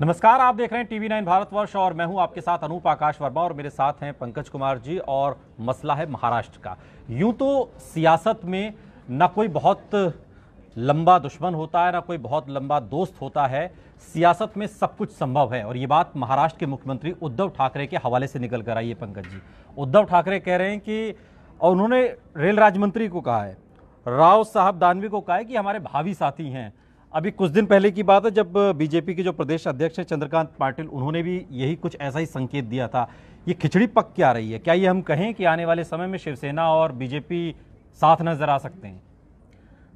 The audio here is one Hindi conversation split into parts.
नमस्कार आप देख रहे हैं टीवी नाइन भारतवर्ष और मैं हूं आपके साथ अनूप आकाश वर्मा और मेरे साथ हैं पंकज कुमार जी और मसला है महाराष्ट्र का यूं तो सियासत में ना कोई बहुत लंबा दुश्मन होता है ना कोई बहुत लंबा दोस्त होता है सियासत में सब कुछ संभव है और ये बात महाराष्ट्र के मुख्यमंत्री उद्धव ठाकरे के हवाले से निकल कर आई है पंकज जी उद्धव ठाकरे कह रहे हैं कि और उन्होंने रेल राज्य मंत्री को कहा है राव साहब दानवी को कहा है कि हमारे भावी साथी हैं अभी कुछ दिन पहले की बात है जब बीजेपी के जो प्रदेश अध्यक्ष है चंद्रकांत पाटिल उन्होंने भी यही कुछ ऐसा ही संकेत दिया था ये खिचड़ी पक क्या रही है क्या ये हम कहें कि आने वाले समय में शिवसेना और बीजेपी साथ नजर आ सकते हैं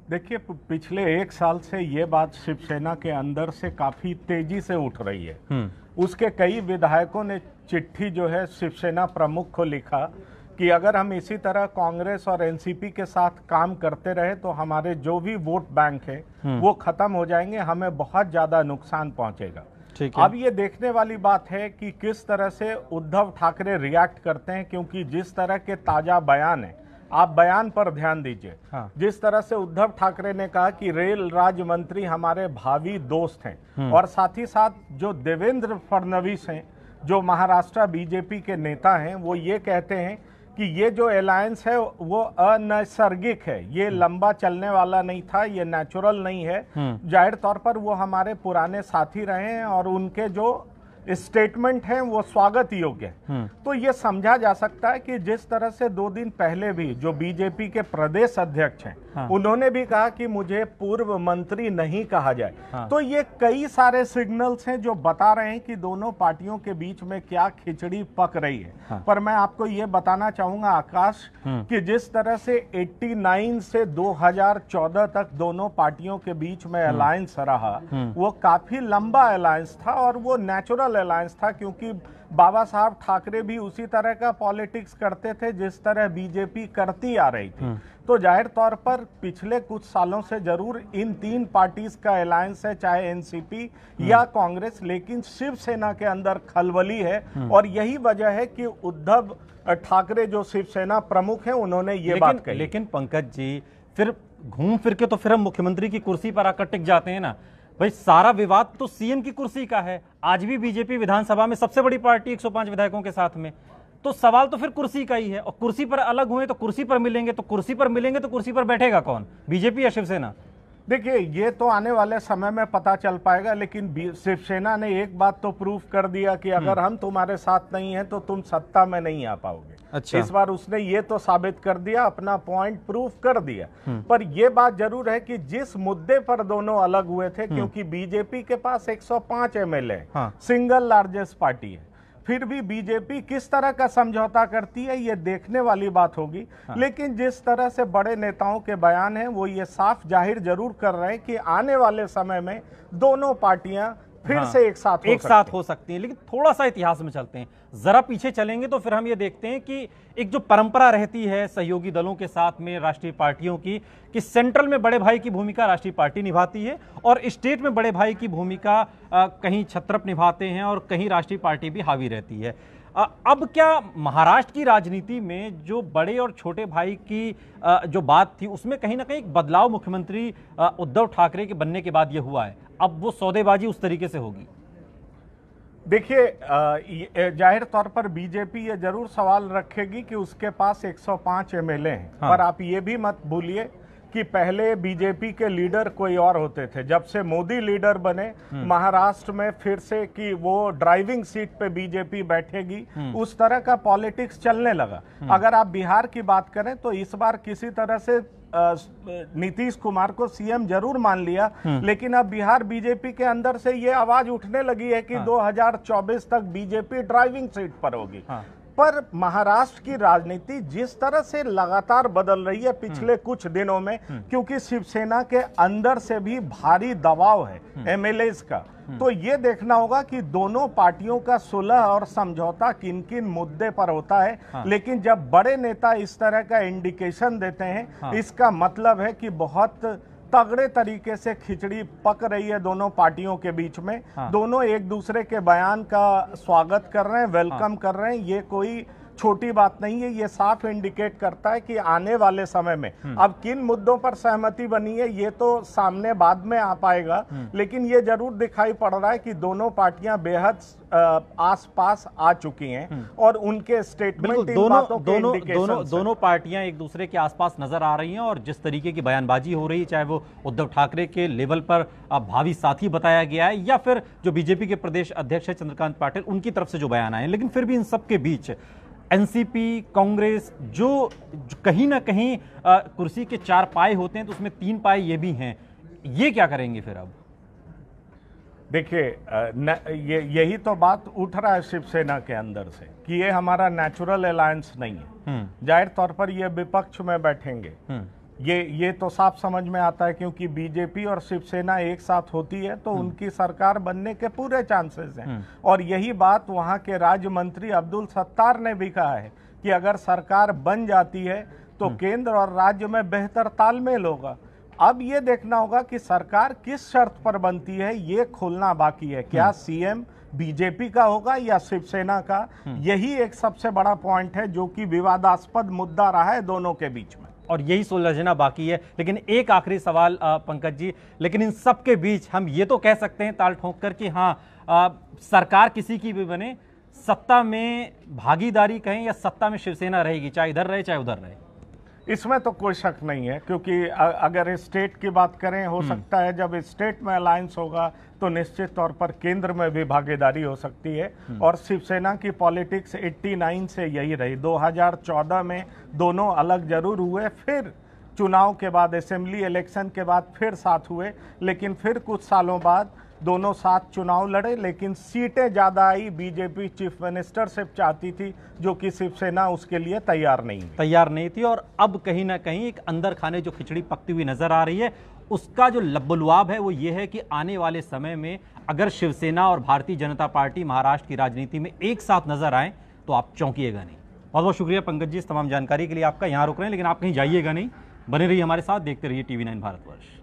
देखिए पिछले एक साल से ये बात शिवसेना के अंदर से काफी तेजी से उठ रही है हम्म। उसके कई विधायकों ने चिट्ठी जो है शिवसेना प्रमुख को लिखा कि अगर हम इसी तरह कांग्रेस और एनसीपी के साथ काम करते रहे तो हमारे जो भी वोट बैंक है हम्म। वो खत्म हो जाएंगे हमें बहुत ज्यादा नुकसान पहुंचेगा अब ये देखने वाली बात है कि किस तरह से उद्धव ठाकरे रिएक्ट करते हैं क्योंकि जिस तरह के ताजा बयान है आप बयान पर ध्यान दीजिए हाँ। जिस तरह से उद्धव ठाकरे ने कहा कि रेल राज्य मंत्री हमारे भावी दोस्त हैं हम्म। और साथ ही साथ जो देवेंद्र फडणवीस हैं जो महाराष्ट्र बीजेपी के नेता हैं वो ये कहते हैं कि ये जो अलायंस है वो अनैसर्गिक है ये हम्म। लंबा चलने वाला नहीं था ये नेचुरल नहीं है हम्म। जाहिर तौर पर वो हमारे पुराने साथी रहे हैं और उनके जो स्टेटमेंट हैं वो स्वागत योग्य है हम्म। तो ये समझा जा सकता है कि जिस तरह से दो दिन पहले भी जो बीजेपी के प्रदेश अध्यक्ष हैं हाँ। उन्होंने भी कहा कि मुझे पूर्व मंत्री नहीं कहा जाए हाँ। तो ये कई सारे सिग्नल्स हैं जो बता रहे हैं कि दोनों पार्टियों के बीच में क्या खिचड़ी पक रही है हाँ। पर मैं आपको ये बताना चाहूंगा आकाश हम्म। कि जिस तरह से एट्टी से दो तक दोनों पार्टियों के बीच में अलायंस हम्म। रहा वो काफी लंबा अलायंस था और वो नेचुरल पॉलिटिकल अलायंस था क्योंकि बाबा साहब ठाकरे भी उसी तरह का पॉलिटिक्स करते थे जिस तरह बीजेपी करती आ रही थी हम्म। तो जाहिर तौर पर पिछले कुछ सालों से जरूर इन तीन पार्टीज का अलायंस है चाहे एनसीपी हम्म। या कांग्रेस लेकिन शिवसेना के अंदर खलबली है हम्म। और यही वजह है कि उद्धव ठाकरे जो शिवसेना प्रमुख है उन्होंने ये बात कही लेकिन पंकज जी फिर घूम फिर के तो फिर हम मुख्यमंत्री की कुर्सी पर आकर टिक जाते हैं ना भाई सारा विवाद तो सीएम की कुर्सी का है आज भी बीजेपी विधानसभा में सबसे बड़ी पार्टी 105 विधायकों के साथ में तो सवाल तो फिर कुर्सी का ही है और कुर्सी पर अलग हुए तो कुर्सी पर मिलेंगे तो कुर्सी पर मिलेंगे तो कुर्सी पर बैठेगा कौन बीजेपी या शिवसेना देखिए ये तो आने वाले समय में पता चल पाएगा लेकिन शिवसेना ने एक बात तो प्रूफ कर दिया कि हम्म। अगर हम तुम्हारे साथ नहीं है तो तुम सत्ता में नहीं आ पाओगे अच्छा। इस बार उसने ये तो साबित कर दिया अपना पॉइंट प्रूफ कर दिया हम्म। पर यह बात जरूर है कि जिस मुद्दे पर दोनों अलग हुए थे हम्म। क्योंकि बीजेपी के पास 105 एमएलए हाँ। सिंगल लार्जेस्ट पार्टी है फिर भी बीजेपी किस तरह का समझौता करती है ये देखने वाली बात होगी हाँ। लेकिन जिस तरह से बड़े नेताओं के बयान हैं वो ये साफ जाहिर जरूर कर रहे हैं कि आने वाले समय में दोनों पार्टियां फिर हाँ, से एक साथ एक साथ हो सकती है लेकिन थोड़ा सा इतिहास में चलते हैं जरा पीछे चलेंगे तो फिर हम ये देखते हैं कि एक जो परंपरा रहती है सहयोगी दलों के साथ में राष्ट्रीय पार्टियों की कि सेंट्रल में बड़े भाई की भूमिका राष्ट्रीय पार्टी निभाती है और स्टेट में बड़े भाई की भूमिका कहीं छत्रप निभाते हैं और कहीं राष्ट्रीय पार्टी भी हावी रहती है आ, अब क्या महाराष्ट्र की राजनीति में जो बड़े और छोटे भाई की आ, जो बात थी उसमें कहीं ना कहीं एक बदलाव मुख्यमंत्री उद्धव ठाकरे के बनने के बाद ये हुआ है अब वो सौदेबाजी उस तरीके से होगी देखिए जाहिर तौर पर बीजेपी ये जरूर सवाल रखेगी कि उसके पास 105 एमएलए हैं हाँ। पर आप ये भी मत भूलिए कि पहले बीजेपी के लीडर कोई और होते थे जब से मोदी लीडर बने हम्म। महाराष्ट्र में फिर से कि वो ड्राइविंग सीट पे बीजेपी बैठेगी हम्म। उस तरह का पॉलिटिक्स चलने लगा हम्म। अगर आप बिहार की बात करें तो इस बार किसी तरह से नीतीश कुमार को सीएम जरूर मान लिया हम्म। लेकिन अब बिहार बीजेपी के अंदर से ये आवाज उठने लगी है कि हाँ। 2024 तक बीजेपी ड्राइविंग सीट पर होगी हाँ। पर महाराष्ट्र की राजनीति जिस तरह से लगातार बदल रही है पिछले हम्म। कुछ दिनों में हम्म। क्योंकि शिवसेना के अंदर से भी भारी दबाव है एमएलए हम्म। का तो ये देखना होगा कि दोनों पार्टियों का सुलह और समझौता किन किन मुद्दे पर होता है हाँ। लेकिन जब बड़े नेता इस तरह का इंडिकेशन देते हैं हाँ। इसका मतलब है कि बहुत तगड़े तरीके से खिचड़ी पक रही है दोनों पार्टियों के बीच में हाँ। दोनों एक दूसरे के बयान का स्वागत कर रहे हैं वेलकम हाँ। कर रहे हैं ये कोई छोटी बात नहीं है ये साफ इंडिकेट करता है कि आने वाले समय में हम्म। अब किन मुद्दों पर सहमति बनी है ये तो सामने बाद में आ पाएगा हम्म। लेकिन ये जरूर दिखाई पड़ रहा है कि दोनों पार्टियां बेहद आसपास आ चुकी हैं हम्म। और उनके स्टेटमेंट दोनों दोनों दोनों दोनों पार्टियां एक दूसरे के आसपास नजर आ रही हैं और जिस तरीके की बयानबाजी हो रही है चाहे वो उद्धव ठाकरे के लेवल पर भावी साथी बताया गया है या फिर जो बीजेपी के प्रदेश अध्यक्ष है चंद्रकांत पाटिल उनकी तरफ से जो बयान आए लेकिन फिर भी इन सबके बीच एनसीपी कांग्रेस जो कहीं ना कहीं कुर्सी के चार पाए होते हैं तो उसमें तीन पाए ये भी हैं ये क्या करेंगे फिर अब देखिए ये यही तो बात उठ रहा है शिवसेना के अंदर से कि ये हमारा नेचुरल अलायंस नहीं है हम्म। जाहिर तौर पर ये विपक्ष में बैठेंगे हम्म। ये ये तो साफ समझ में आता है क्योंकि बीजेपी और शिवसेना एक साथ होती है तो हम्म। उनकी सरकार बनने के पूरे चांसेस हैं हम्म। और यही बात वहाँ के राज्य मंत्री अब्दुल सत्तार ने भी कहा है कि अगर सरकार बन जाती है तो हम्म। केंद्र और राज्य में बेहतर तालमेल होगा अब ये देखना होगा कि सरकार किस शर्त पर बनती है ये खोलना बाकी है क्या सीएम बीजेपी का होगा या शिवसेना का यही एक सबसे बड़ा पॉइंट है जो कि विवादास्पद मुद्दा रहा है दोनों के बीच में और यही सुलझना बाकी है लेकिन एक आखिरी सवाल पंकज जी लेकिन इन सब के बीच हम ये तो कह सकते हैं ताल ठोंक कर कि हाँ आ, सरकार किसी की भी बने सत्ता में भागीदारी कहें या सत्ता में शिवसेना रहेगी चाहे इधर रहे चाहे उधर रहे इसमें तो कोई शक नहीं है क्योंकि अगर स्टेट की बात करें हो हम्म। सकता है जब स्टेट में अलायंस होगा तो निश्चित तौर पर केंद्र में भी भागीदारी हो सकती है हम्म। और शिवसेना की पॉलिटिक्स 89 से यही रही 2014 में दोनों अलग जरूर हुए फिर चुनाव के बाद असेंबली इलेक्शन के बाद फिर साथ हुए लेकिन फिर कुछ सालों बाद दोनों साथ चुनाव लड़े लेकिन सीटें ज़्यादा आई बीजेपी चीफ मिनिस्टर से चाहती थी जो कि शिवसेना उसके लिए तैयार नहीं तैयार नहीं थी और अब कहीं ना कहीं एक अंदर खाने जो खिचड़ी पकती हुई नज़र आ रही है उसका जो लब्बुलवाब है वो ये है कि आने वाले समय में अगर शिवसेना और भारतीय जनता पार्टी महाराष्ट्र की राजनीति में एक साथ नज़र आए तो आप चौंकीेगा नहीं बहुत बहुत शुक्रिया पंकज जी इस तमाम जानकारी के लिए आपका यहाँ रुक रहे हैं लेकिन आप कहीं जाइएगा नहीं बने रहिए हमारे साथ देखते रहिए टीवी नाइन भारतवर्ष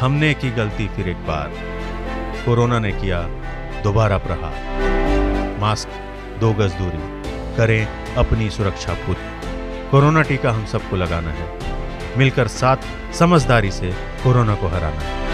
हमने की गलती फिर एक बार कोरोना ने किया दोबारा प्रहार मास्क दो गज दूरी करें अपनी सुरक्षा पूरी कोरोना टीका हम सबको लगाना है मिलकर साथ समझदारी से कोरोना को हराना है